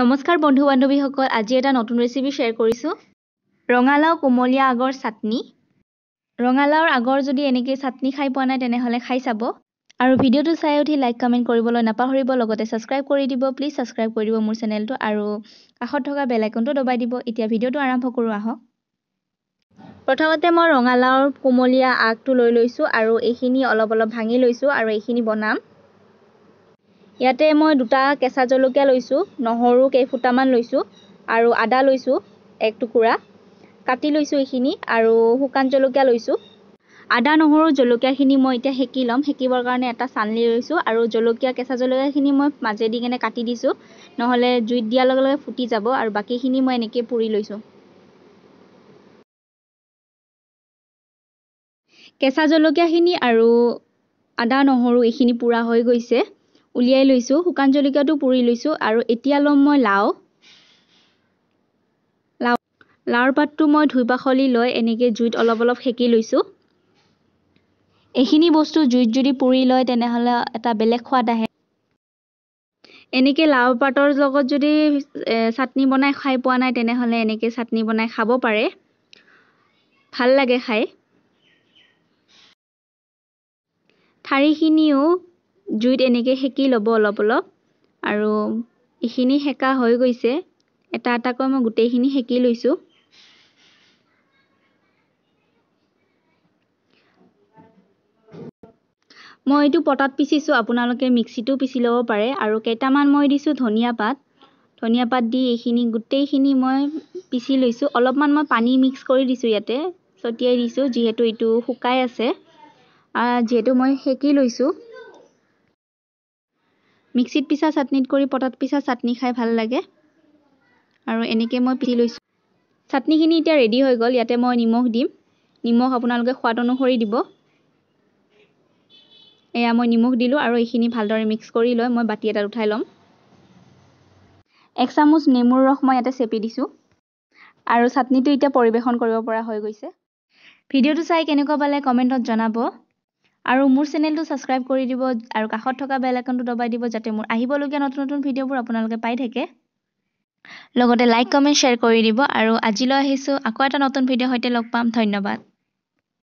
নমস্কাৰ বন্ধু বান্ধৱীসকল আজি এটা নতুন ৰেচিপি শ্বেয়াৰ কৰিছোঁ ৰঙালাও কোমলীয়া আগৰ চাটনি ৰঙালাওৰ আগৰ যদি এনেকৈ চাটনি খাই পোৱা নাই তেনেহ'লে খাই চাব আৰু ভিডিঅ'টো চাই উঠি লাইক কমেণ্ট কৰিবলৈ নাপাহৰিব লগতে ছাবস্ক্ৰাইব কৰি দিব প্লিজ ছাবস্ক্ৰাইব কৰি দিব মোৰ চেনেলটো আৰু কাষত থকা বেলাইকনটো দবাই দিব এতিয়া ভিডিঅ'টো আৰম্ভ কৰোঁ আহক প্ৰথমতে মই ৰঙালাওৰ কোমলীয়া আগটো লৈ লৈছোঁ আৰু এইখিনি অলপ অলপ ভাঙি লৈছোঁ আৰু এইখিনি বনাম ইয়াতে মই দুটা কেঁচা জলকীয়া লৈছোঁ নহৰু কেইফুটামান লৈছোঁ আৰু আদা লৈছোঁ এক টুকুৰা কাটি লৈছোঁ এইখিনি আৰু শুকান জলকীয়া লৈছোঁ আদা নহৰু জলকীয়াখিনি মই এতিয়া সেকি ল'ম সেকিবৰ কাৰণে এটা চানলি লৈছোঁ আৰু জলকীয়া কেঁচা জলকীয়াখিনি মই মাজেদি কেনে কাটি দিছোঁ নহ'লে জুইত দিয়াৰ লগে লগে ফুটি যাব আৰু বাকীখিনি মই এনেকৈ পুৰি লৈছোঁ কেঁচা জলকীয়াখিনি আৰু আদা নহৰু এইখিনি পুৰা হৈ গৈছে উলিয়াই লৈছোঁ শুকান জলকীয়াটো পুৰি লৈছোঁ আৰু এতিয়া ল'ম মই লাও লাও লাওৰ পাতটো মই ধুই পাখলি লৈ এনেকৈ জুইত অলপ অলপ সেকি লৈছোঁ এইখিনি বস্তু জুইত যদি পুৰি লয় তেনেহ'লে এটা বেলেগ সোৱাদ আহে এনেকৈ লাও পাতৰ লগত যদি চাটনি বনাই খাই পোৱা নাই তেনেহ'লে এনেকৈ চাটনি বনাই খাব পাৰে ভাল লাগে খাই ঠাৰিখিনিও জুইত এনেকৈ সেকি ল'ব অলপ অলপ আৰু এইখিনি সেকা হৈ গৈছে এটা এটাকৈ মই গোটেইখিনি সেকি লৈছোঁ মই এইটো পটাত পিচিছোঁ আপোনালোকে মিক্সিটো পিচি ল'ব পাৰে আৰু কেইটামান মই দিছোঁ ধনিয়া পাত ধনিয়া পাত দি এইখিনি গোটেইখিনি মই পিচি লৈছোঁ অলপমান মই পানী মিক্স কৰি দিছোঁ ইয়াতে ছটিয়াই দিছোঁ যিহেতু এইটো শুকাই আছে যিহেতু মই সেকি লৈছোঁ মিক্সিত পিছা চাটনিত কৰি পটাত পিছা চাটনি খাই ভাল লাগে আৰু এনেকৈ মই পিচি লৈছোঁ চাটনিখিনি এতিয়া ৰেডি হৈ গ'ল ইয়াতে মই নিমখ দিম নিমখ আপোনালোকে সোৱাদ অনুসৰি দিব এয়া মই নিমখ দিলোঁ আৰু এইখিনি ভালদৰে মিক্স কৰি লৈ মই বাতি এটাত উঠাই ল'ম এক চামুচ নেমুৰ ৰস মই ইয়াতে চেপি দিছোঁ আৰু চাটনিটো এতিয়া পৰিৱেশন কৰিব পৰা হৈ গৈছে ভিডিঅ'টো চাই কেনেকুৱা পালে কমেণ্টত জনাব আৰু মোৰ চেনেলটো ছাবস্ক্ৰাইব কৰি দিব আৰু কাষত থকা বেল আইকনটো দবাই দিব যাতে মোৰ আহিবলগীয়া নতুন নতুন ভিডিঅ'বোৰ আপোনালোকে পাই থাকে লগতে লাইক কমেণ্ট শ্বেয়াৰ কৰি দিব আৰু আজিলৈ আহিছোঁ আকৌ এটা নতুন ভিডিঅ'ৰ সৈতে লগ পাম ধন্যবাদ